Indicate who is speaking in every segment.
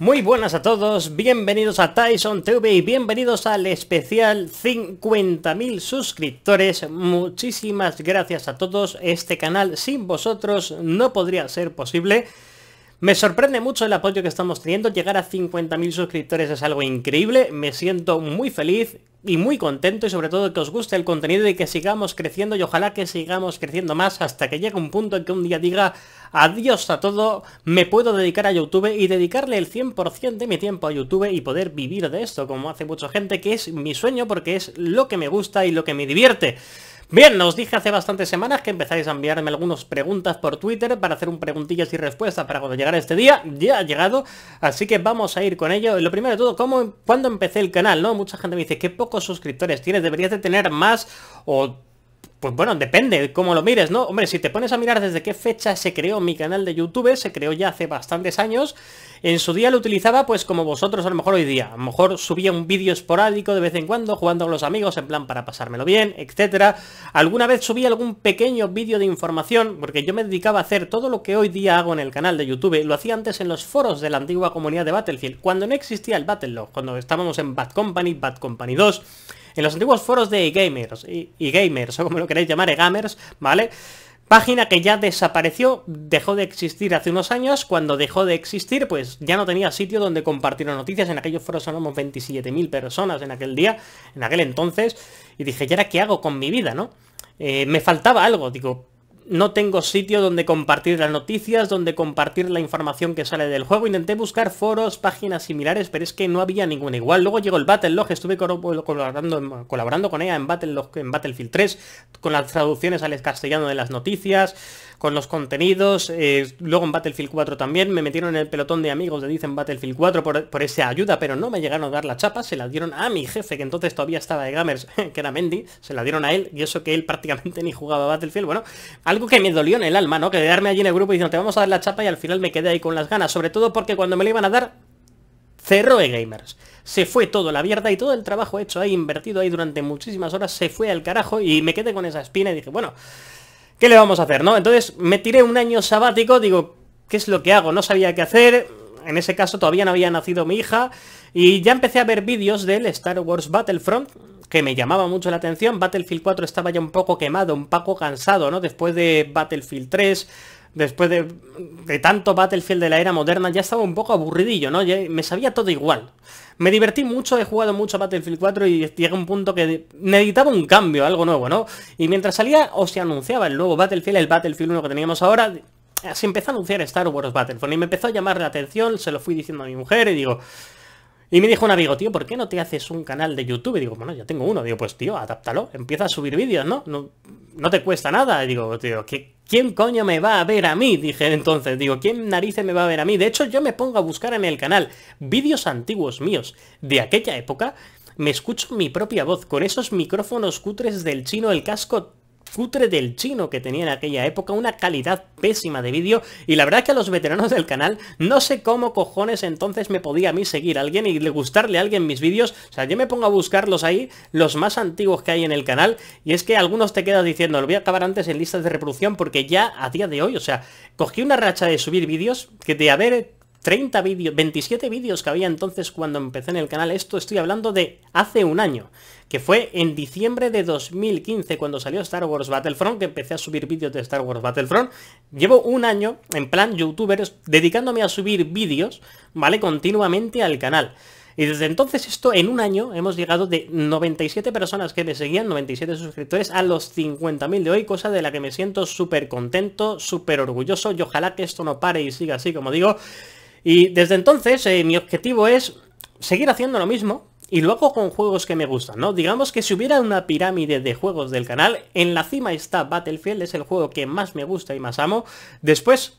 Speaker 1: Muy buenas a todos, bienvenidos a Tyson TV y bienvenidos al especial 50.000 suscriptores. Muchísimas gracias a todos, este canal sin vosotros no podría ser posible. Me sorprende mucho el apoyo que estamos teniendo, llegar a 50.000 suscriptores es algo increíble, me siento muy feliz y muy contento y sobre todo que os guste el contenido y que sigamos creciendo y ojalá que sigamos creciendo más hasta que llegue un punto en que un día diga adiós a todo, me puedo dedicar a YouTube y dedicarle el 100% de mi tiempo a YouTube y poder vivir de esto como hace mucha gente que es mi sueño porque es lo que me gusta y lo que me divierte. Bien, os dije hace bastantes semanas que empezáis a enviarme algunas preguntas por Twitter para hacer un preguntillas y respuestas para cuando llegara este día. Ya ha llegado, así que vamos a ir con ello. Lo primero de todo, ¿cómo, ¿cuándo empecé el canal? no Mucha gente me dice, ¿qué pocos suscriptores tienes? ¿Deberías de tener más o...? Pues bueno, depende de cómo lo mires, ¿no? Hombre, si te pones a mirar desde qué fecha se creó mi canal de YouTube, se creó ya hace bastantes años en su día lo utilizaba pues como vosotros a lo mejor hoy día. A lo mejor subía un vídeo esporádico de vez en cuando, jugando con los amigos, en plan para pasármelo bien, etcétera. Alguna vez subía algún pequeño vídeo de información, porque yo me dedicaba a hacer todo lo que hoy día hago en el canal de YouTube. Lo hacía antes en los foros de la antigua comunidad de Battlefield, cuando no existía el Battlelog, cuando estábamos en Bad Company, Bad Company 2 en los antiguos foros de eGamers, gamers, gamers o como lo queréis llamar, eGamers, gamers, ¿vale? Página que ya desapareció, dejó de existir hace unos años, cuando dejó de existir pues ya no tenía sitio donde compartir las noticias, en aquellos foros veintisiete 27.000 personas en aquel día, en aquel entonces, y dije, ¿y ahora qué hago con mi vida, no? Eh, me faltaba algo, digo, no tengo sitio donde compartir las noticias, donde compartir la información que sale del juego. Intenté buscar foros, páginas similares, pero es que no había ninguna igual. Luego llegó el Battlelog, estuve colaborando, colaborando con ella en, Battlelog, en Battlefield 3, con las traducciones al castellano de las noticias, con los contenidos. Eh, luego en Battlefield 4 también me metieron en el pelotón de amigos de Dicen Battlefield 4 por, por esa ayuda, pero no me llegaron a dar la chapa, se la dieron a mi jefe, que entonces todavía estaba de Gamers, que era Mendy, se la dieron a él, y eso que él prácticamente ni jugaba a Battlefield. Bueno, algo que me dolió en el alma, ¿no? Quedarme allí en el grupo diciendo, te vamos a dar la chapa y al final me quedé ahí con las ganas. Sobre todo porque cuando me le iban a dar, cerró de gamers Se fue todo la mierda y todo el trabajo hecho ahí, invertido ahí durante muchísimas horas, se fue al carajo y me quedé con esa espina y dije, bueno, ¿qué le vamos a hacer, no? Entonces me tiré un año sabático, digo, ¿qué es lo que hago? No sabía qué hacer, en ese caso todavía no había nacido mi hija y ya empecé a ver vídeos del Star Wars Battlefront, que me llamaba mucho la atención. Battlefield 4 estaba ya un poco quemado, un poco cansado, ¿no? Después de Battlefield 3, después de, tanto Battlefield de la era moderna, ya estaba un poco aburridillo, ¿no? me sabía todo igual. Me divertí mucho, he jugado mucho Battlefield 4 y llegué a un punto que necesitaba un cambio, algo nuevo, ¿no? Y mientras salía o se anunciaba el nuevo Battlefield, el Battlefield 1 que teníamos ahora, se empezó a anunciar Star Wars Battlefront y me empezó a llamar la atención, se lo fui diciendo a mi mujer y digo, y me dijo un amigo, tío, ¿por qué no te haces un canal de YouTube? Y digo, bueno, ya tengo uno. Digo, pues tío, adáptalo, empieza a subir vídeos, ¿no? ¿no? No, te cuesta nada. Y digo, tío, ¿quién coño me va a ver a mí? Dije entonces, digo, ¿quién narice me va a ver a mí? De hecho, yo me pongo a buscar en el canal vídeos antiguos míos de aquella época. Me escucho mi propia voz con esos micrófonos cutres del chino, el casco cutre del chino que tenía en aquella época, una calidad pésima de vídeo y la verdad que a los veteranos del canal no sé cómo cojones entonces me podía a mí seguir a alguien y le gustarle a alguien mis vídeos, o sea, yo me pongo a buscarlos ahí, los más antiguos que hay en el canal y es que algunos te quedas diciendo, lo voy a acabar antes en listas de reproducción porque ya a día de hoy, o sea, cogí una racha de subir vídeos que de haber 30 vídeos, 27 vídeos que había entonces cuando empecé en el canal. Esto estoy hablando de hace un año, que fue en diciembre de 2015 cuando salió Star Wars Battlefront, que empecé a subir vídeos de Star Wars Battlefront. Llevo un año en plan youtubers dedicándome a subir vídeos, ¿vale? Continuamente al canal. Y desde entonces esto, en un año, hemos llegado de 97 personas que me seguían, 97 suscriptores, a los 50.000 de hoy, cosa de la que me siento súper contento, súper orgulloso y ojalá que esto no pare y siga así, como digo. Y desde entonces eh, mi objetivo es seguir haciendo lo mismo, y lo hago con juegos que me gustan, ¿no? Digamos que si hubiera una pirámide de juegos del canal, en la cima está Battlefield, es el juego que más me gusta y más amo. Después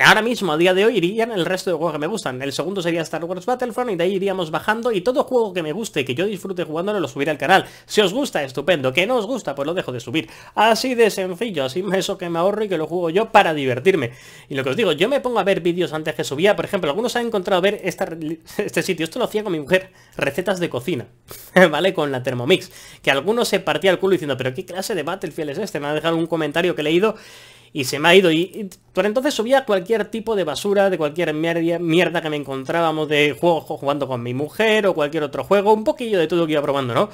Speaker 1: Ahora mismo, a día de hoy, irían el resto de juegos que me gustan. El segundo sería Star Wars Battlefront y de ahí iríamos bajando y todo juego que me guste, que yo disfrute jugándolo, lo subiré al canal. Si os gusta, estupendo. Que no os gusta, pues lo dejo de subir. Así de sencillo, así eso que me ahorro y que lo juego yo para divertirme. Y lo que os digo, yo me pongo a ver vídeos antes que subía. Por ejemplo, algunos han encontrado ver este sitio. Esto lo hacía con mi mujer. Recetas de cocina, ¿vale? Con la Thermomix. Que algunos se partía el culo diciendo, pero ¿qué clase de Battlefield es este? Me ha dejado un comentario que he leído y se me ha ido. Y, por entonces subía cualquier tipo de basura, de cualquier mierda, que me encontrábamos de juego jugando con mi mujer o cualquier otro juego, un poquillo de todo que iba probando, ¿no?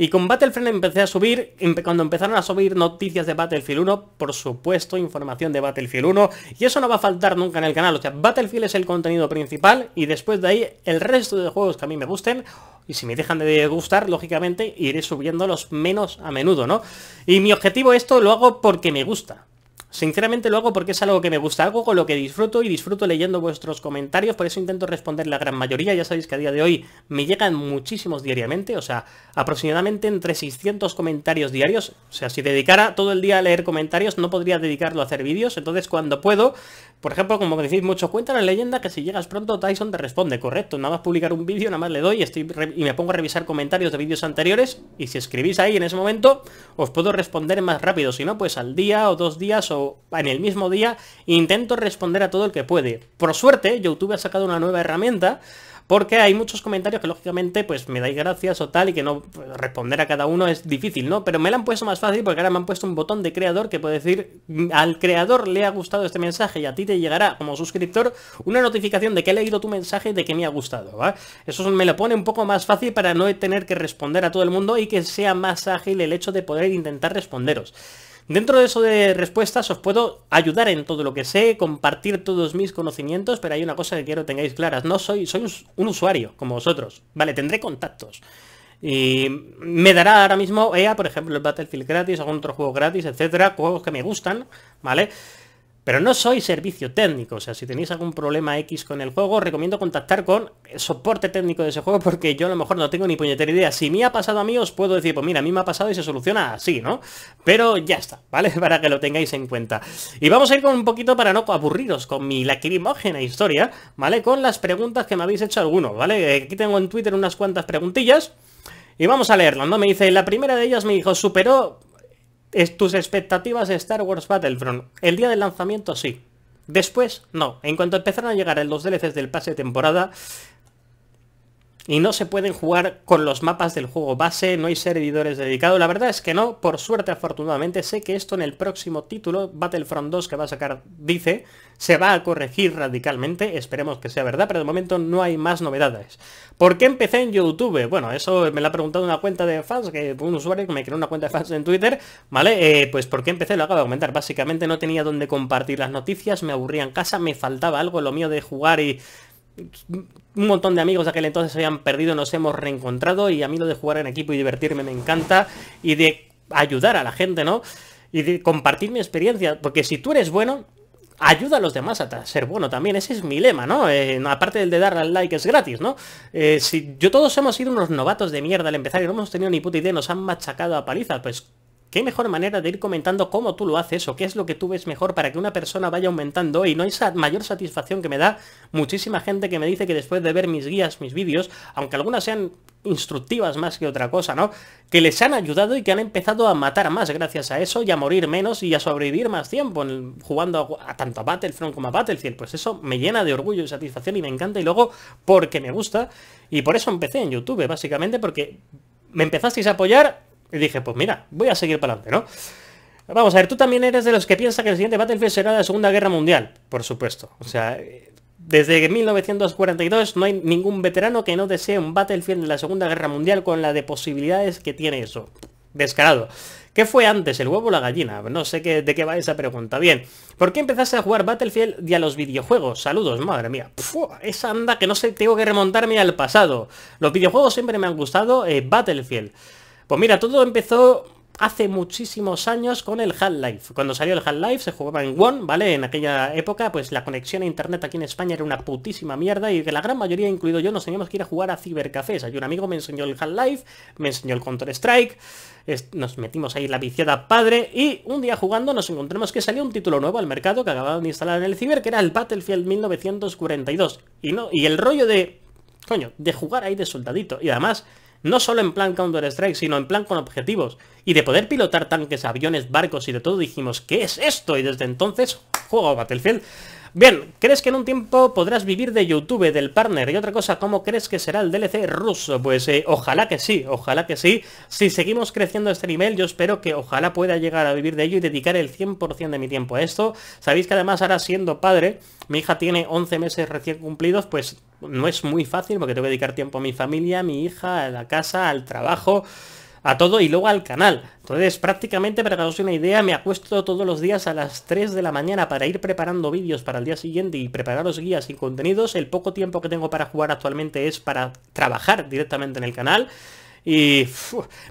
Speaker 1: Y con Battlefield empecé a subir, cuando empezaron a subir noticias de Battlefield 1, por supuesto, información de Battlefield 1, y eso no va a faltar nunca en el canal, o sea, Battlefield es el contenido principal, y después de ahí el resto de juegos que a mí me gusten, y si me dejan de gustar, lógicamente, iré subiéndolos menos a menudo, ¿no? Y mi objetivo esto lo hago porque me gusta, Sinceramente lo hago porque es algo que me gusta, algo con lo que disfruto y disfruto leyendo vuestros comentarios, por eso intento responder la gran mayoría, ya sabéis que a día de hoy me llegan muchísimos diariamente, o sea, aproximadamente entre 600 comentarios diarios, o sea, si dedicara todo el día a leer comentarios no podría dedicarlo a hacer vídeos, entonces cuando puedo, por ejemplo, como decís mucho, cuenta la leyenda que si llegas pronto Tyson te responde, correcto, nada más publicar un vídeo, nada más le doy y, y me pongo a revisar comentarios de vídeos anteriores y si escribís ahí en ese momento os puedo responder más rápido, si no, pues al día o dos días o en el mismo día, intento responder a todo el que puede. Por suerte, YouTube ha sacado una nueva herramienta porque hay muchos comentarios que lógicamente pues me dais gracias o tal y que no responder a cada uno es difícil, ¿no? Pero me la han puesto más fácil porque ahora me han puesto un botón de creador que puede decir mm, al creador le ha gustado este mensaje y a ti te llegará como suscriptor una notificación de que he leído tu mensaje y de que me ha gustado, Eso me lo pone un poco más fácil para no tener que responder a todo el mundo y que sea más ágil el hecho de poder intentar responderos. Dentro de eso de respuestas os puedo ayudar en todo lo que sé, compartir todos mis conocimientos, pero hay una cosa que quiero tengáis claras. No soy, soy un usuario como vosotros. Vale, tendré contactos. Y me dará ahora mismo EA, por ejemplo, el Battlefield gratis, algún otro juego gratis, etcétera, juegos que me gustan, ¿vale? Pero no soy servicio técnico, o sea, si tenéis algún problema X con el juego, os recomiendo contactar con el soporte técnico de ese juego porque yo a lo mejor no tengo ni puñetera idea. Si me ha pasado a mí, os puedo decir, pues mira, a mí me ha pasado y se soluciona así, ¿no? Pero ya está, ¿vale? Para que lo tengáis en cuenta. Y vamos a ir con un poquito para no aburriros con mi lacrimógena historia, ¿vale? Con las preguntas que me habéis hecho algunos, ¿vale? Aquí tengo en Twitter unas cuantas preguntillas. Y vamos a leerlas, ¿no? Me dice, la primera de ellas me dijo, superó tus expectativas de Star Wars Battlefront. El día del lanzamiento sí. Después, no. En cuanto empezaron a llegar los DLCs del pase de temporada, y no se pueden jugar con los mapas del juego base, no hay servidores dedicados, la verdad es que no, por suerte afortunadamente sé que esto en el próximo título, Battlefront 2 que va a sacar, dice, se va a corregir radicalmente, esperemos que sea verdad, pero de momento no hay más novedades. ¿Por qué empecé en YouTube? Bueno, eso me lo ha preguntado una cuenta de fans, que un usuario que me creó una cuenta de fans en Twitter, ¿vale? Eh, pues porque empecé, lo acabo de comentar, básicamente no tenía donde compartir las noticias, me aburría en casa, me faltaba algo, lo mío de jugar y un montón de amigos de aquel entonces se habían perdido, nos hemos reencontrado y a mí lo de jugar en equipo y divertirme me encanta y de ayudar a la gente, ¿no? Y de compartir mi experiencia, porque si tú eres bueno, ayuda a los demás a ser bueno también, ese es mi lema, ¿no? Eh, aparte del de dar al like es gratis, ¿no? Eh, si yo todos hemos sido unos novatos de mierda al empezar y no hemos tenido ni puta idea, nos han machacado a palizas, pues ¿Qué mejor manera de ir comentando cómo tú lo haces o qué es lo que tú ves mejor para que una persona vaya aumentando? Y no esa mayor satisfacción que me da muchísima gente que me dice que después de ver mis guías, mis vídeos, aunque algunas sean instructivas más que otra cosa, ¿no? Que les han ayudado y que han empezado a matar más gracias a eso y a morir menos y a sobrevivir más tiempo jugando a, tanto a Battlefront como a Battlefield. Pues eso me llena de orgullo y satisfacción y me encanta y luego porque me gusta. Y por eso empecé en YouTube, básicamente, porque me empezasteis a apoyar y dije, pues mira, voy a seguir para adelante, ¿no? Vamos a ver, tú también eres de los que piensa que el siguiente Battlefield será la Segunda Guerra Mundial, por supuesto. O sea, desde 1942 no hay ningún veterano que no desee un Battlefield de la Segunda Guerra Mundial con la de posibilidades que tiene eso. Descarado. ¿Qué fue antes, el huevo o la gallina? No sé qué, de qué va esa pregunta. Bien, ¿por qué empezaste a jugar Battlefield y a los videojuegos? Saludos, madre mía. esa anda que no sé, tengo que remontarme al pasado. Los videojuegos siempre me han gustado. Eh, Battlefield. Pues mira, todo empezó hace muchísimos años con el Half-Life. Cuando salió el Half-Life se jugaba en One, ¿vale? En aquella época, pues la conexión a internet aquí en España era una putísima mierda y que la gran mayoría, incluido yo, nos teníamos que ir a jugar a cibercafés. Hay un amigo me enseñó el Half-Life, me enseñó el Counter-Strike, nos metimos ahí la viciada padre y un día jugando nos encontramos que salió un título nuevo al mercado que acababan de instalar en el ciber, que era el Battlefield 1942. Y, no, y el rollo de... Coño, de jugar ahí de soldadito. Y además no solo en plan Counter-Strike, sino en plan con objetivos, y de poder pilotar tanques, aviones, barcos y de todo, dijimos, ¿qué es esto? Y desde entonces juego Battlefield. Bien, ¿crees que en un tiempo podrás vivir de YouTube, del partner? Y otra cosa, ¿cómo crees que será el DLC ruso? Pues eh, ojalá que sí, ojalá que sí. Si seguimos creciendo este nivel, yo espero que ojalá pueda llegar a vivir de ello y dedicar el 100% de mi tiempo a esto. Sabéis que además ahora siendo padre, mi hija tiene 11 meses recién cumplidos, pues no es muy fácil porque tengo que dedicar tiempo a mi familia, a mi hija, a la casa, al trabajo a todo y luego al canal. Entonces, prácticamente, para que os una idea, me acuesto todos los días a las 3 de la mañana para ir preparando vídeos para el día siguiente y prepararos guías y contenidos. El poco tiempo que tengo para jugar actualmente es para trabajar directamente en el canal. Y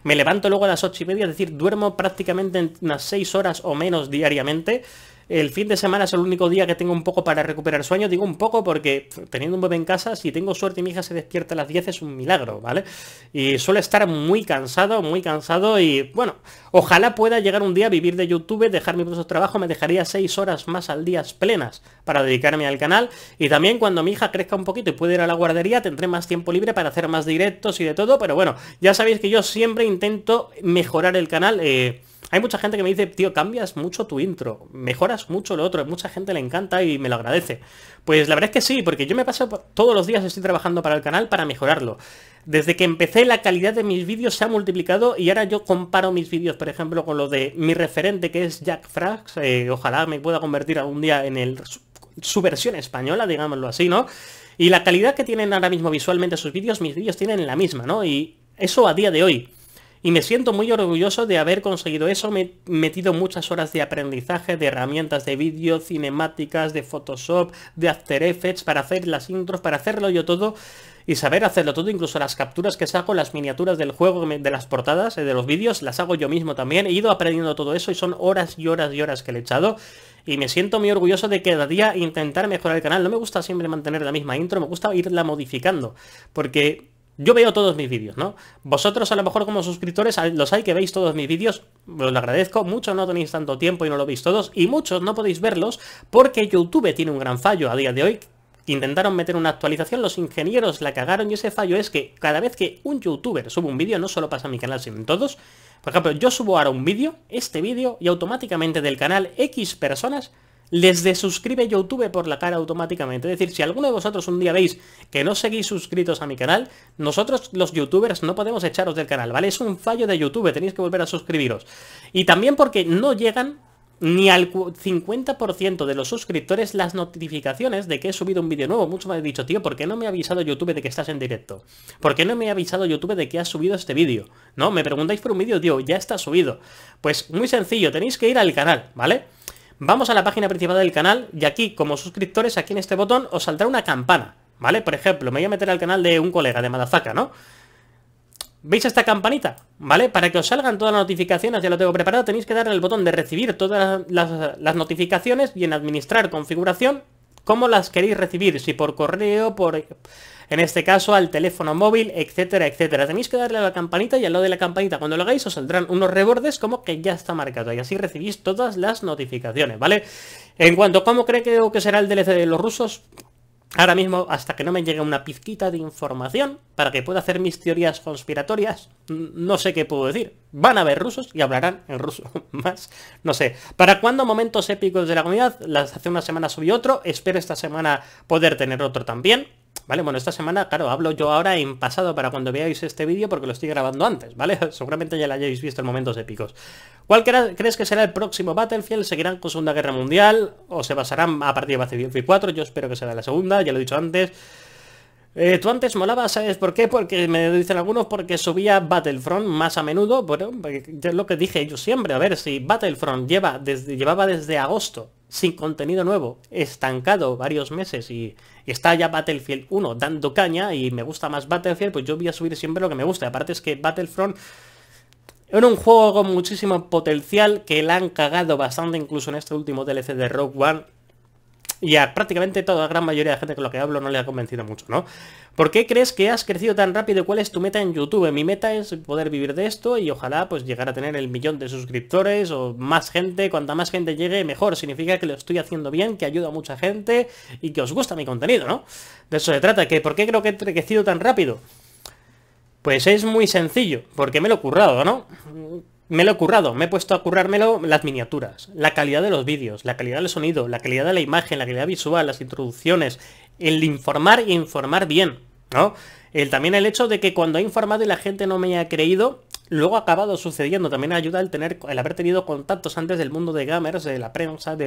Speaker 1: me levanto luego a las 8 y media, es decir, duermo prácticamente unas 6 horas o menos diariamente. El fin de semana es el único día que tengo un poco para recuperar sueño. Digo un poco porque teniendo un bebé en casa, si tengo suerte y mi hija se despierta a las 10 es un milagro, ¿vale? Y suele estar muy cansado, muy cansado y bueno, ojalá pueda llegar un día a vivir de YouTube, dejar mi propio trabajo, me dejaría 6 horas más al día plenas para dedicarme al canal y también cuando mi hija crezca un poquito y pueda ir a la guardería tendré más tiempo libre para hacer más directos y de todo, pero bueno, ya sabéis que yo siempre intento mejorar el canal. Eh, hay mucha gente que me dice, tío, cambias mucho tu intro, mejoras mucho lo otro, mucha gente le encanta y me lo agradece. Pues la verdad es que sí, porque yo me paso todos los días estoy trabajando para el canal para mejorarlo. Desde que empecé la calidad de mis vídeos se ha multiplicado y ahora yo comparo mis vídeos, por ejemplo, con lo de mi referente que es Jack Frax, eh, ojalá me pueda convertir algún día en el su versión española, digámoslo así, ¿no? Y la calidad que tienen ahora mismo visualmente sus vídeos, mis vídeos tienen la misma, ¿no? Y eso a día de hoy. Y me siento muy orgulloso de haber conseguido eso, me he metido muchas horas de aprendizaje, de herramientas de vídeo, cinemáticas, de Photoshop, de After Effects, para hacer las intros, para hacerlo yo todo y saber hacerlo todo, incluso las capturas que saco, las miniaturas del juego, de las portadas, eh, de los vídeos, las hago yo mismo también. He ido aprendiendo todo eso y son horas y horas y horas que le he echado. Y me siento muy orgulloso de cada día intentar mejorar el canal. No me gusta siempre mantener la misma intro, me gusta irla modificando. Porque yo veo todos mis vídeos, ¿no? Vosotros a lo mejor como suscriptores los hay que veis todos mis vídeos, os lo agradezco, muchos no tenéis tanto tiempo y no lo veis todos, y muchos no podéis verlos porque YouTube tiene un gran fallo a día de hoy, intentaron meter una actualización, los ingenieros la cagaron y ese fallo es que cada vez que un youtuber sube un vídeo, no solo pasa en mi canal, sino en todos, por ejemplo, yo subo ahora un vídeo, este vídeo, y automáticamente del canal X personas les desuscribe YouTube por la cara automáticamente. Es decir, si alguno de vosotros un día veis que no seguís suscritos a mi canal, nosotros los youtubers no podemos echaros del canal, ¿vale? Es un fallo de YouTube, tenéis que volver a suscribiros. Y también porque no llegan ni al 50% de los suscriptores las notificaciones de que he subido un vídeo nuevo. Mucho me han dicho, tío, ¿por qué no me ha avisado YouTube de que estás en directo? ¿Por qué no me ha avisado YouTube de que has subido este vídeo? No, me preguntáis por un vídeo, tío, ya está subido. Pues muy sencillo, tenéis que ir al canal, ¿vale? vamos a la página principal del canal y aquí, como suscriptores, aquí en este botón os saldrá una campana, ¿vale? Por ejemplo, me voy a meter al canal de un colega, de Madazaca, ¿no? ¿Veis esta campanita? ¿Vale? Para que os salgan todas las notificaciones, ya lo tengo preparado, tenéis que dar el botón de recibir todas las, las notificaciones y en administrar configuración cómo las queréis recibir, si por correo, por en este caso al teléfono móvil, etcétera, etcétera. Tenéis que darle a la campanita y al lado de la campanita cuando lo hagáis os saldrán unos rebordes como que ya está marcado y así recibís todas las notificaciones, ¿vale? En cuanto a cómo creo que será el DLC de los rusos, ahora mismo hasta que no me llegue una pizquita de información para que pueda hacer mis teorías conspiratorias, no sé qué puedo decir. Van a ver rusos y hablarán en ruso más, no sé. ¿Para cuándo momentos épicos de la comunidad? Las hace una semana subí otro, espero esta semana poder tener otro también. ¿vale? Bueno, esta semana, claro, hablo yo ahora en pasado para cuando veáis este vídeo porque lo estoy grabando antes, ¿vale? Seguramente ya lo hayáis visto en momentos épicos. ¿Cuál crees que será el próximo Battlefield? ¿Seguirán con Segunda Guerra Mundial o se basarán a partir de Battlefield 4? Yo espero que sea la segunda, ya lo he dicho antes. Eh, tú antes molabas, ¿sabes por qué? Porque me dicen algunos porque subía Battlefront más a menudo, bueno, eh, es lo que dije yo siempre, a ver, si Battlefront lleva desde, llevaba desde agosto sin contenido nuevo, estancado varios meses y, está ya Battlefield 1 dando caña y me gusta más Battlefield, pues yo voy a subir siempre lo que me gusta. Aparte es que Battlefront era un juego con muchísimo potencial que la han cagado bastante incluso en este último DLC de Rogue One y a prácticamente toda la gran mayoría de gente con la que hablo no le ha convencido mucho, ¿no? ¿Por qué crees que has crecido tan rápido? ¿Cuál es tu meta en YouTube? Mi meta es poder vivir de esto y ojalá pues llegar a tener el millón de suscriptores o más gente. Cuanta más gente llegue, mejor. Significa que lo estoy haciendo bien, que ayuda a mucha gente y que os gusta mi contenido, ¿no? De eso se trata. ¿Que ¿Por qué creo que he crecido tan rápido? Pues es muy sencillo, porque me lo he currado, ¿no? me lo he currado, me he puesto a currármelo las miniaturas, la calidad de los vídeos, la calidad del sonido, la calidad de la imagen, la calidad visual, las introducciones, el informar e informar bien, ¿no? también el hecho de que cuando he informado y la gente no me ha creído, luego ha acabado sucediendo. También ayuda el, tener, el haber tenido contactos antes del mundo de gamers, de la prensa,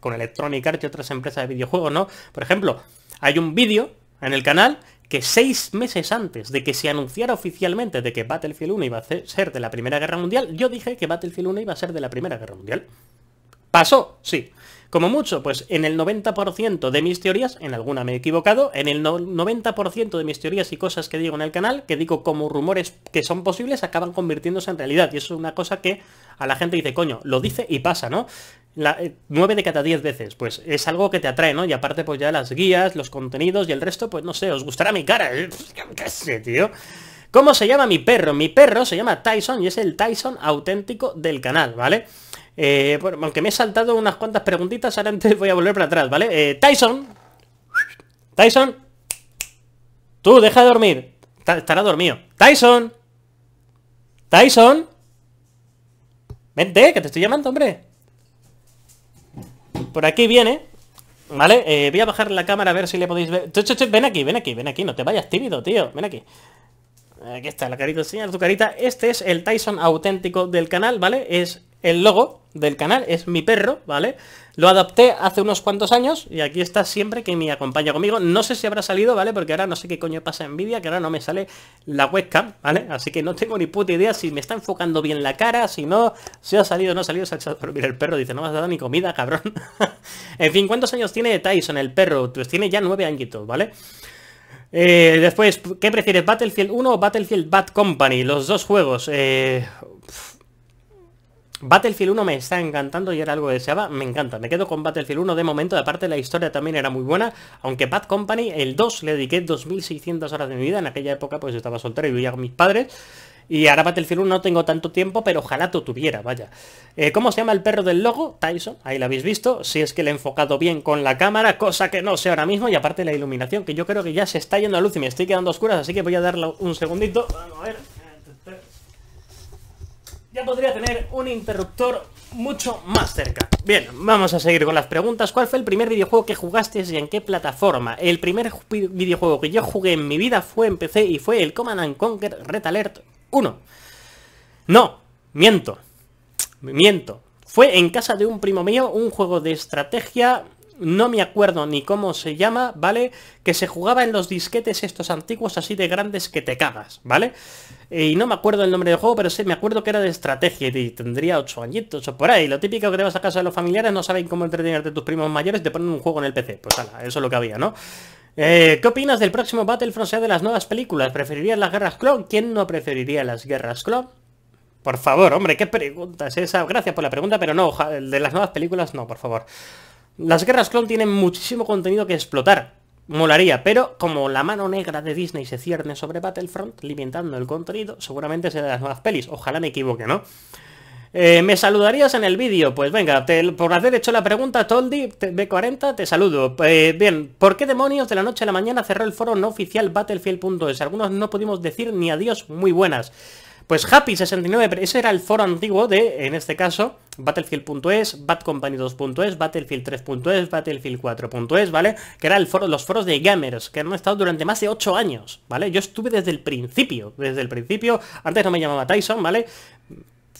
Speaker 1: con Electronic Arts y otras empresas de videojuegos, ¿no? Por ejemplo, hay un vídeo en el canal que seis meses antes de que se anunciara oficialmente de que Battlefield 1 iba a ser de la Primera Guerra Mundial, yo dije que Battlefield 1 iba a ser de la Primera Guerra Mundial. ¿Pasó? Sí. Como mucho, pues en el 90% de mis teorías, en alguna me he equivocado, en el 90% de mis teorías y cosas que digo en el canal, que digo como rumores que son posibles, acaban convirtiéndose en realidad. Y eso es una cosa que a la gente dice, coño, lo dice y pasa, ¿no? la, 9 eh, de cada 10 veces, pues es algo que te atrae, ¿no? Y aparte pues ya las guías, los contenidos y el resto, pues no sé, os gustará mi cara, ¿eh? qué sé, tío. ¿Cómo se llama mi perro? Mi perro se llama Tyson y es el Tyson auténtico del canal, ¿vale? Eh, aunque me he saltado unas cuantas preguntitas, ahora antes voy a volver para atrás, ¿vale? Eh, Tyson. Tyson. Tú, deja de dormir. estará dormido. Tyson. Tyson. Vente, que te estoy llamando, hombre por aquí viene. ¿Vale? Eh, voy a bajar la cámara a ver si le podéis ver. ven aquí, ven aquí, ven aquí. No te vayas tímido, tío. Ven aquí. Aquí está, la carita, señora tu carita. Este es el Tyson auténtico del canal, ¿vale? Es el logo del canal, es mi perro, ¿vale? Lo adapté hace unos cuantos años y aquí está siempre que me acompaña conmigo. No sé si habrá salido, ¿vale? Porque ahora no sé qué coño pasa en que ahora no me sale la webcam, ¿vale? Así que no tengo ni puta idea si me está enfocando bien la cara, si no, si ha salido o no ha salido, se ha el perro. Dice, no me has dado ni comida, cabrón. en fin, ¿cuántos años tiene Tyson, el perro? Pues tiene ya nueve añitos, ¿vale? Eh, después, ¿qué prefieres, Battlefield 1 o Battlefield Bad Company? Los dos juegos. Eh... Battlefield 1 me está encantando y era algo deseaba, me encanta, me quedo con Battlefield 1 de momento, aparte la historia también era muy buena, aunque Bad Company, el 2, le dediqué 2.600 horas de mi vida, en aquella época pues estaba soltero y vivía con mis padres, y ahora Battlefield 1 no tengo tanto tiempo, pero ojalá lo tuviera, vaya. Eh, ¿Cómo se llama el perro del logo? Tyson, ahí lo habéis visto. Si es que le he enfocado bien con la cámara, cosa que no sé ahora mismo. Y aparte la iluminación, que yo creo que ya se está yendo a luz y me estoy quedando oscuras, así que voy a darle un segundito. Vamos a ver ya podría tener un interruptor mucho más cerca. Bien, vamos a seguir con las preguntas. ¿Cuál fue el primer videojuego que jugaste y en qué plataforma? El primer videojuego que yo jugué en mi vida fue en PC y fue el Command Conquer Red Alert 1. No, miento. Miento. Fue en casa de un primo mío un juego de estrategia no me acuerdo ni cómo se llama, ¿vale? Que se jugaba en los disquetes estos antiguos así de grandes que te cagas, ¿vale? Eh, y no me acuerdo el nombre del juego, pero sí, me acuerdo que era de estrategia y tendría 8 añitos o por ahí. Lo típico que te vas a casa de los familiares, no saben cómo entretenerte tus primos mayores, te ponen un juego en el PC. Pues ala, eso es lo que había, ¿no? Eh, ¿Qué opinas del próximo Battlefront sea de las nuevas películas? ¿Preferirías las guerras clon? ¿Quién no preferiría las guerras clon? Por favor, hombre, qué pregunta es esa. Gracias por la pregunta, pero no, de las nuevas películas no, por favor. Las guerras clon tienen muchísimo contenido que explotar. Molaría, pero como la mano negra de Disney se cierne sobre Battlefront, limitando el contenido, seguramente será de las nuevas pelis. Ojalá me equivoque, ¿no? Eh, ¿Me saludarías en el vídeo? Pues venga, por haber hecho la pregunta, Toldi, B40, te saludo. Eh, bien, ¿por qué demonios de la noche a la mañana cerró el foro no oficial Battlefield.es? Algunos no pudimos decir ni adiós muy buenas. Pues Happy69, ese era el foro antiguo de, en este caso, Battlefield.es, Bad 2.es, Battlefield 3.es, Battlefield 4.es, ¿vale? Que era el foro, los foros de gamers, que han estado durante más de 8 años, ¿vale? Yo estuve desde el principio, desde el principio, antes no me llamaba Tyson, ¿vale?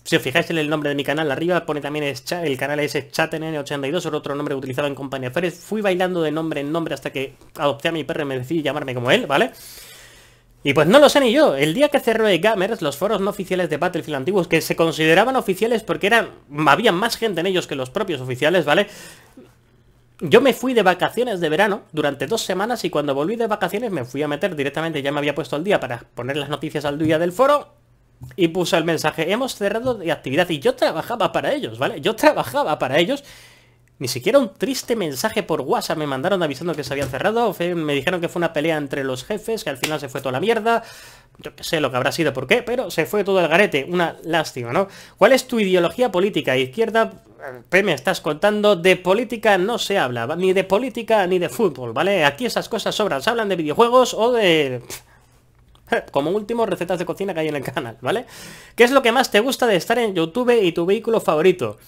Speaker 1: Si os fijáis en el nombre de mi canal arriba, pone también el canal es ChatNN82, era otro nombre utilizado en Compañía Férez. Fui bailando de nombre en nombre hasta que adopté a mi perro y me decidí llamarme como él, ¿vale? vale y pues no lo sé ni yo, el día que cerró de gamers los foros no oficiales de Battlefield antiguos, que se consideraban oficiales porque eran, había más gente en ellos que los propios oficiales, ¿vale? Yo me fui de vacaciones de verano durante dos semanas y cuando volví de vacaciones me fui a meter directamente, ya me había puesto al día para poner las noticias al día del foro y puse el mensaje, hemos cerrado de actividad y yo trabajaba para ellos, ¿vale? Yo trabajaba para ellos ni siquiera un triste mensaje por WhatsApp me mandaron avisando que se había cerrado. Me dijeron que fue una pelea entre los jefes, que al final se fue toda la mierda. Yo qué sé lo que habrá sido, por qué, pero se fue todo el garete. Una lástima, ¿no? ¿Cuál es tu ideología política? Izquierda, P, me estás contando, de política no se habla, ni de política ni de fútbol, ¿vale? Aquí esas cosas sobran, se hablan de videojuegos o de... Como último, recetas de cocina que hay en el canal, ¿vale? ¿Qué es lo que más te gusta de estar en YouTube y tu vehículo favorito?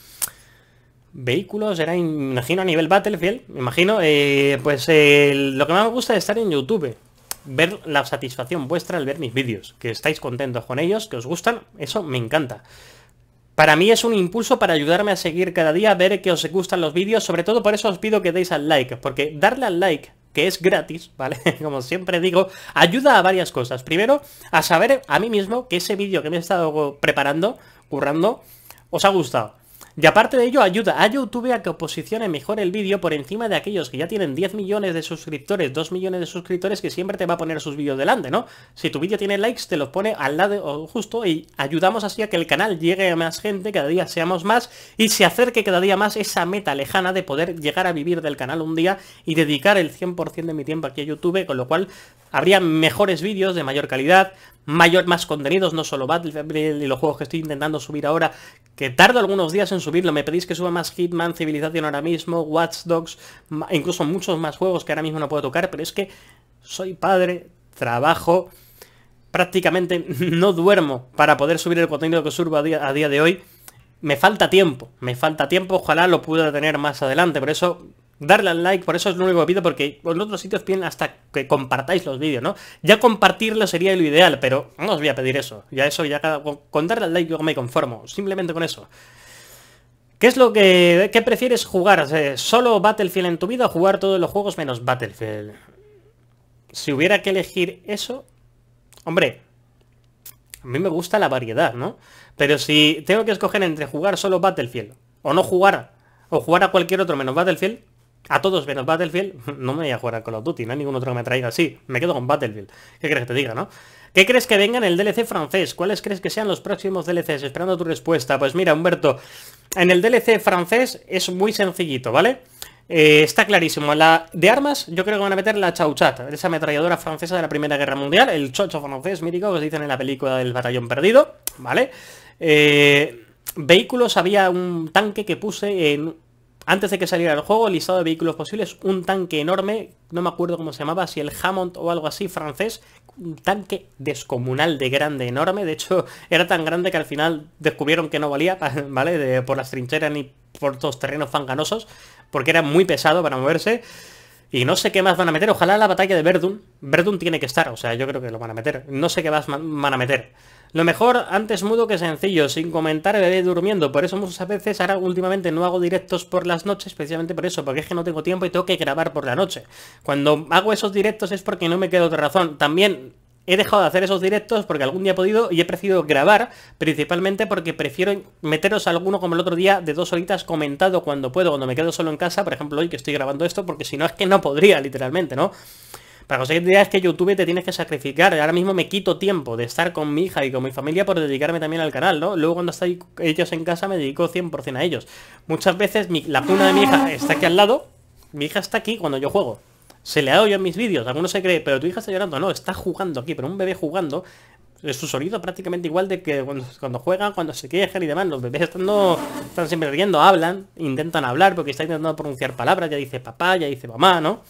Speaker 1: Vehículos, era, imagino, a nivel Battlefield, me imagino. Eh, pues lo que más me gusta es estar en YouTube. Ver la satisfacción vuestra al ver mis vídeos. Que estáis contentos con ellos, que os gustan, eso me encanta. Para mí es un impulso para ayudarme a seguir cada día, a ver que os gustan los vídeos. Sobre todo por eso os pido que deis al like, porque darle al like que es gratis, ¿vale? Como siempre digo, ayuda a varias cosas. Primero, a saber a mí mismo que ese vídeo que me he estado preparando, currando, os ha gustado. Y aparte de ello, ayuda a YouTube a que posicione mejor el vídeo por encima de aquellos que ya tienen 10 millones de suscriptores, 2 millones de suscriptores, que siempre te va a poner sus vídeos delante, ¿no? Si tu vídeo tiene likes, te los pone al lado o justo y ayudamos así a que el canal llegue a más gente, cada día seamos más y se acerque cada día más esa meta lejana de poder llegar a vivir del canal un día y dedicar el 100% de mi tiempo aquí a YouTube, con lo cual habría mejores vídeos de mayor calidad, mayor, más contenidos, no solo Battlefield y los juegos que estoy intentando subir ahora, que tardo algunos días en subirlo, me pedís que suba más Hitman, Civilization ahora mismo, Watch Dogs, incluso muchos más juegos que ahora mismo no puedo tocar, pero es que soy padre, trabajo, prácticamente no duermo para poder subir el contenido que subo a día, a día de hoy, me falta tiempo, me falta tiempo, ojalá lo pueda tener más adelante, por eso darle al like, por eso es lo único que pido, porque en otros sitios piden hasta que compartáis los vídeos, ¿no? Ya compartirlo sería lo ideal, pero no os voy a pedir eso. Ya eso, ya con darle al like yo me conformo, simplemente con eso. ¿Qué es lo que qué prefieres jugar? Eh, ¿Solo Battlefield en tu vida o jugar todos los juegos menos Battlefield? Si hubiera que elegir eso... Hombre, a mí me gusta la variedad, ¿no? Pero si tengo que escoger entre jugar solo Battlefield o no jugar, o jugar a cualquier otro menos Battlefield, a todos menos Battlefield, no me voy a jugar con Call of Duty, no hay ningún otro que me traiga así, me quedo con Battlefield. ¿Qué crees que te diga, no? ¿Qué crees que venga en el DLC francés? ¿Cuáles crees que sean los próximos DLCs? Esperando tu respuesta. Pues mira, Humberto, en el DLC francés es muy sencillito, ¿vale? Eh, está clarísimo. La de armas, yo creo que van a meter la Chauchat, esa ametralladora francesa de la Primera Guerra Mundial, el chocho francés mítico que os dicen en la película del Batallón Perdido, ¿vale? Eh, vehículos, había un tanque que puse en antes de que saliera el juego, listado de vehículos posibles, un tanque enorme, no me acuerdo cómo se llamaba, si el Hammond o algo así, francés, un tanque descomunal de grande, enorme, de hecho era tan grande que al final descubrieron que no valía, ¿vale? por las trincheras ni por los terrenos fanganosos, porque era muy pesado para moverse. Y no sé qué más van a meter, ojalá la batalla de Verdun, Verdun tiene que estar, o sea, yo creo que lo van a meter, no sé qué más van a meter. Lo mejor antes mudo que sencillo, sin comentar bebé durmiendo. Por eso muchas veces ahora últimamente no hago directos por las noches, especialmente por eso, porque es que no tengo tiempo y tengo que grabar por la noche. Cuando hago esos directos es porque no me queda otra razón. También he dejado de hacer esos directos porque algún día he podido y he preferido grabar, principalmente porque prefiero meteros alguno como el otro día de dos horitas comentado cuando puedo, cuando me quedo solo en casa, por ejemplo hoy que estoy grabando esto, porque si no es que no podría, literalmente, ¿no? Para conseguir ideas que YouTube te tienes que sacrificar. Ahora mismo me quito tiempo de estar con mi hija y con mi familia por dedicarme también al canal, ¿no? Luego cuando están ellos en casa me dedico 100% a ellos. Muchas veces la puna de mi hija está aquí al lado, mi hija está aquí cuando yo juego. Se le ha oído en mis vídeos, algunos se cree, pero tu hija está llorando, no, está jugando aquí, pero un bebé jugando es su sonido prácticamente igual de que cuando, juegan, cuando se quejan y demás. Los bebés están, están siempre riendo, hablan, intentan hablar porque están intentando pronunciar palabras, ya dice papá, ya dice mamá, ¿no?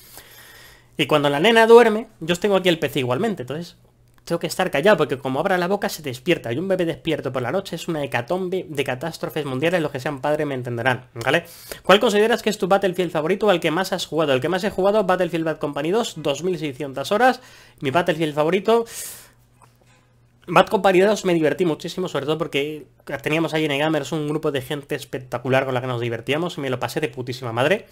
Speaker 1: Y cuando la nena duerme, yo tengo aquí el PC igualmente, entonces tengo que estar callado porque como abra la boca se despierta y un bebé despierto por la noche es una hecatombe de catástrofes mundiales, los que sean padres me entenderán, ¿vale? ¿Cuál consideras que es tu Battlefield favorito o el que más has jugado? El que más he jugado, Battlefield Bad Company 2, 2600 horas, mi Battlefield favorito... Bad Company 2 me divertí muchísimo, sobre todo porque teníamos ahí en Gamers un grupo de gente espectacular con la que nos divertíamos y me lo pasé de putísima madre.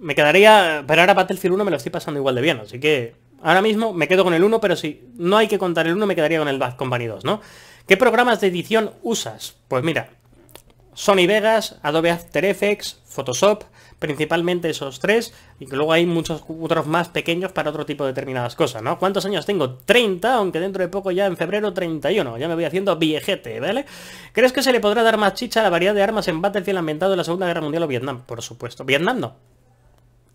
Speaker 1: Me quedaría... Pero ahora Battlefield 1 me lo estoy pasando igual de bien, así que... Ahora mismo me quedo con el 1, pero si no hay que contar el 1 me quedaría con el Bad Company 2, ¿no? ¿Qué programas de edición usas? Pues mira, Sony Vegas, Adobe After Effects, Photoshop, principalmente esos tres, y que luego hay muchos otros más pequeños para otro tipo de determinadas cosas, ¿no? ¿Cuántos años tengo? 30, aunque dentro de poco ya en febrero 31, ya me voy haciendo viejete, ¿vale? ¿Crees que se le podrá dar más chicha a la variedad de armas en Battlefield ambientado en la Segunda Guerra Mundial o Vietnam? Por supuesto. Vietnam no,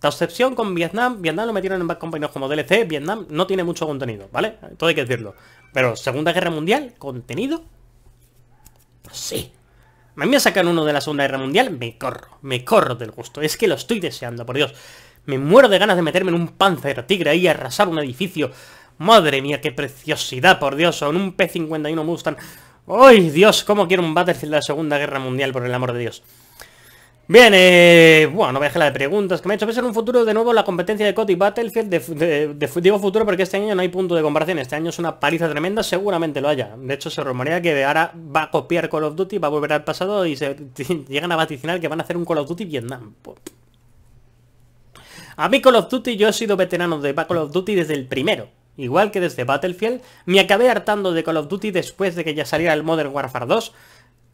Speaker 1: la excepción con Vietnam, Vietnam lo metieron en más como DLC, Vietnam no tiene mucho contenido, ¿vale? Todo hay que decirlo. Pero Segunda Guerra Mundial, contenido, sí. A mí me sacan uno de la Segunda Guerra Mundial, me corro, me corro del gusto. Es que lo estoy deseando, por Dios. Me muero de ganas de meterme en un Panzer Tigre ahí y arrasar un edificio. Madre mía, qué preciosidad, por Dios, o en un P-51 Mustang. ¡Ay, Dios! ¿Cómo quiero un Battlefield de la Segunda Guerra Mundial, por el amor de Dios? Bien, eh, bueno, no voy a dejar la de preguntas que me ha hecho en un futuro de nuevo la competencia de COD Battlefield. De, digo futuro porque este año no hay punto de comparación. Este año es una paliza tremenda, seguramente lo haya. De hecho, se rumorea que ahora va a copiar Call of Duty, va a volver al pasado y se llegan a vaticinar que van a hacer un Call of Duty Vietnam. A mí Call of Duty, yo he sido veterano de Call of Duty desde el primero. Igual que desde Battlefield, me acabé hartando de Call of Duty después de que ya saliera el Modern Warfare 2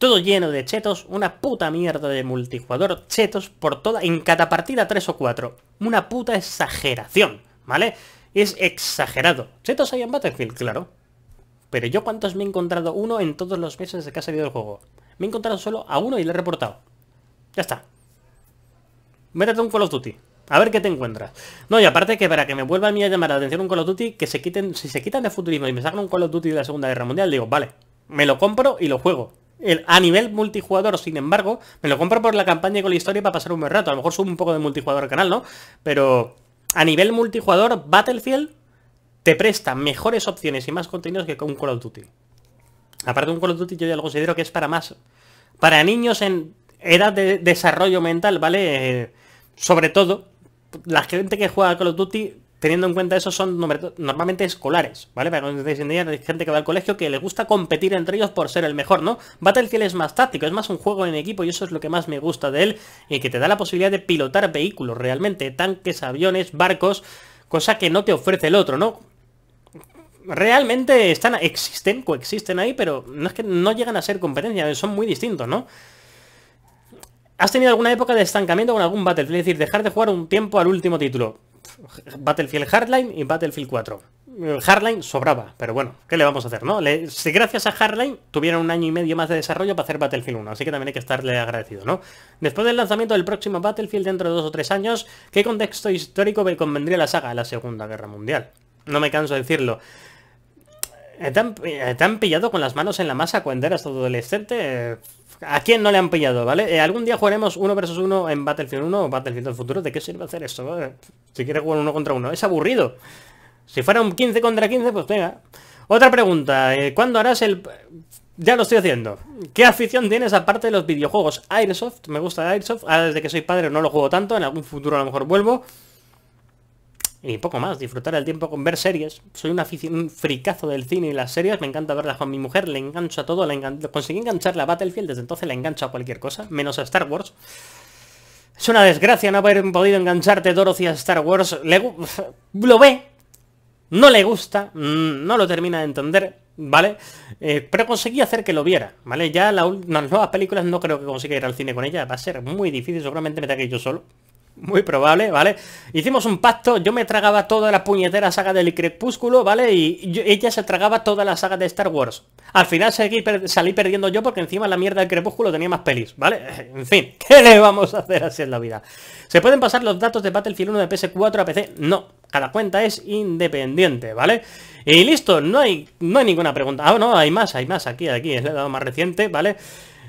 Speaker 1: todo lleno de chetos, una puta mierda de multijugador, chetos por toda, en cada partida 3 o 4. Una puta exageración, ¿vale? Es exagerado. Chetos hay en Battlefield, claro. Pero yo cuántos me he encontrado uno en todos los meses de que ha salido el juego. Me he encontrado solo a uno y le he reportado. Ya está. Métete un Call of Duty. A ver qué te encuentras. No, y aparte que para que me vuelva a mí a llamar la atención un Call of Duty, que se quiten, si se quitan de futurismo y me sacan un Call of Duty de la Segunda Guerra Mundial, digo, vale, me lo compro y lo juego a nivel multijugador, sin embargo, me lo compro por la campaña y con la historia para pasar un buen rato. A lo mejor subo un poco de multijugador al canal, ¿no? Pero a nivel multijugador, Battlefield te presta mejores opciones y más contenidos que un Call of Duty. Aparte, un Call of Duty yo ya lo considero que es para más. Para niños en edad de desarrollo mental, ¿vale? Eh, sobre todo, la gente que juega a Call of Duty teniendo en cuenta eso, son normalmente escolares, ¿vale? Para que hay gente que va al colegio que le gusta competir entre ellos por ser el mejor, ¿no? Battlefield es más táctico, es más un juego en equipo y eso es lo que más me gusta de él, y que te da la posibilidad de pilotar vehículos realmente, tanques, aviones, barcos, cosa que no te ofrece el otro, ¿no? Realmente están, existen, coexisten ahí, pero no es que no llegan a ser competencia, son muy distintos, ¿no? ¿Has tenido alguna época de estancamiento con algún Battlefield? Es decir, dejar de jugar un tiempo al último título. Battlefield Hardline y Battlefield 4. Hardline sobraba, pero bueno, ¿qué le vamos a hacer? no? si gracias a Hardline tuvieron un año y medio más de desarrollo para hacer Battlefield 1, así que también hay que estarle agradecido, ¿no? Después del lanzamiento del próximo Battlefield dentro de dos o tres años, ¿qué contexto histórico me convendría la saga? La Segunda Guerra Mundial. No me canso de decirlo. Eh, eh, ¿Te han, pillado con las manos en la masa cuando eras adolescente? Eh, ¿A quién no le han pillado, vale? Eh, algún día jugaremos uno versus uno en Battlefield 1 o Battlefield del futuro. ¿De qué sirve hacer eso? Si quieres jugar uno contra uno. Es aburrido. Si fuera un 15 contra 15, pues venga. Otra pregunta. Eh, ¿Cuándo harás el...? Ya lo estoy haciendo. ¿Qué afición tienes aparte de los videojuegos? Airsoft. Me gusta Airsoft. Ah, desde que soy padre no lo juego tanto. En algún futuro a lo mejor vuelvo y poco más, disfrutar el tiempo con ver series. Soy un fricazo del cine y las series, me encanta verlas con mi mujer, le engancho a todo, la conseguí engancharla a Battlefield, desde entonces le engancho a cualquier cosa, menos a Star Wars. Es una desgracia no haber podido engancharte Dorothy a Star Wars. lo ve, no le gusta, mm, no lo termina de entender, ¿vale? Eh, pero conseguí hacer que lo viera, ¿vale? Ya las nuevas películas no creo que consiga ir al cine con ella, va a ser muy difícil, seguramente me que yo solo. Muy probable, ¿vale? Hicimos un pacto, yo me tragaba toda la puñetera saga del Crepúsculo, ¿vale? Y ella se tragaba toda la saga de Star Wars. Al final salí perdiendo yo porque encima la mierda del Crepúsculo tenía más pelis, ¿vale? En fin, ¿qué le vamos a hacer así en la vida? ¿Se pueden pasar los datos de Battlefield 1 de PS4 a PC? No, cada cuenta es independiente, ¿vale? Y listo, no hay, no hay ninguna pregunta. Ah, no, hay más, hay más aquí, aquí, es la más reciente, ¿vale? vale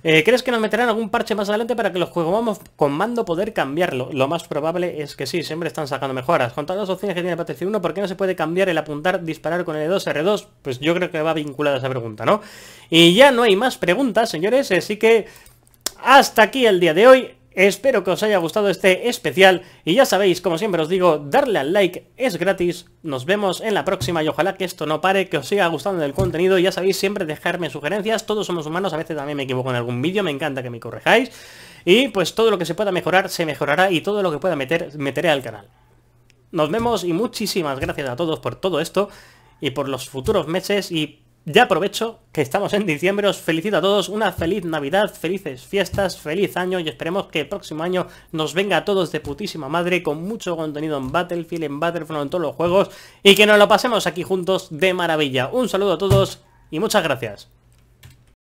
Speaker 1: eh, ¿Crees que nos meterán algún parche más adelante para que los juegos con mando poder cambiarlo? Lo más probable es que sí, siempre están sacando mejoras. Con todas las opciones que tiene Battlefield 1, ¿por qué no se puede cambiar el apuntar, disparar con L2, e R2? Pues yo creo que va vinculada a esa pregunta, ¿no? Y ya no hay más preguntas, señores, así que hasta aquí el día de hoy. Espero que os haya gustado este especial y ya sabéis, como siempre os digo, darle al like es gratis, nos vemos en la próxima y ojalá que esto no pare, que os siga gustando el contenido, y ya sabéis siempre dejarme sugerencias, todos somos humanos, a veces también me equivoco en algún vídeo, me encanta que me corrijáis y pues todo lo que se pueda mejorar se mejorará y todo lo que pueda meter meteré al canal. Nos vemos y muchísimas gracias a todos por todo esto y por los futuros meses y ya aprovecho que estamos en diciembre, os felicito a todos, una feliz Navidad, felices fiestas, feliz año y esperemos que el próximo año nos venga a todos de putísima madre con mucho contenido en Battlefield, en Battlefront, en todos los juegos y que nos lo pasemos aquí juntos de maravilla. Un saludo a todos y muchas gracias.